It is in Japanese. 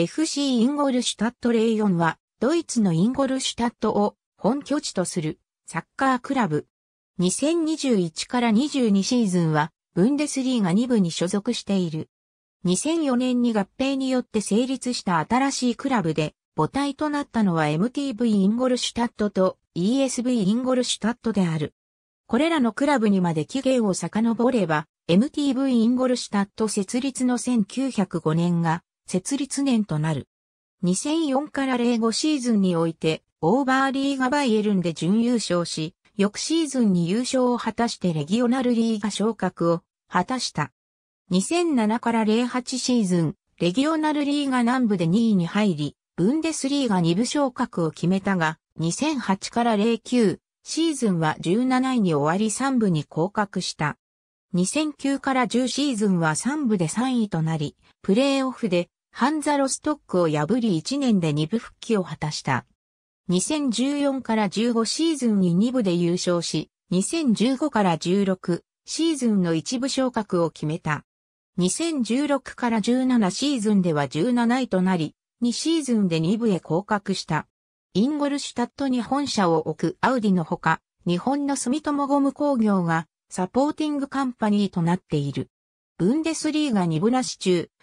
FC インゴルシュタット04は、ドイツのインゴルシュタットを本拠地とするサッカークラブ。2021から22シーズンは、ブンデスリーガ2部に所属している。2004年に合併によって成立した新しいクラブで、母体となったのは MTV インゴルシュタットと ESV インゴルシュタットである。これらのクラブにまで期限を遡れば、MTV インゴルシュタット設立の1905年が設立年となる。2004から05シーズンにおいて、オーバーリーガバイエルンで準優勝し、翌シーズンに優勝を果たしてレギオナルリーガ昇格を果たした。2007から08シーズン、レギオナルリーガ南部で2位に入り、ブンデスリーガ2部昇格を決めたが、2008から09シーズンは17位に終わり3部に降格した。2009から10シーズンは3部で3位となり、プレーオフでハンザ・ロストックを破り1年で2部復帰を果たした。2014から15シーズンに2部で優勝し、2015から16シーズンの一部昇格を決めた。2016から17シーズンでは17位となり、2シーズンで2部へ降格した。インゴルシュタットに本社を置くアウディのほか、日本の住友ゴム工業がサポーティングカンパニーとなっている。ブンデスリーガ2部なし中、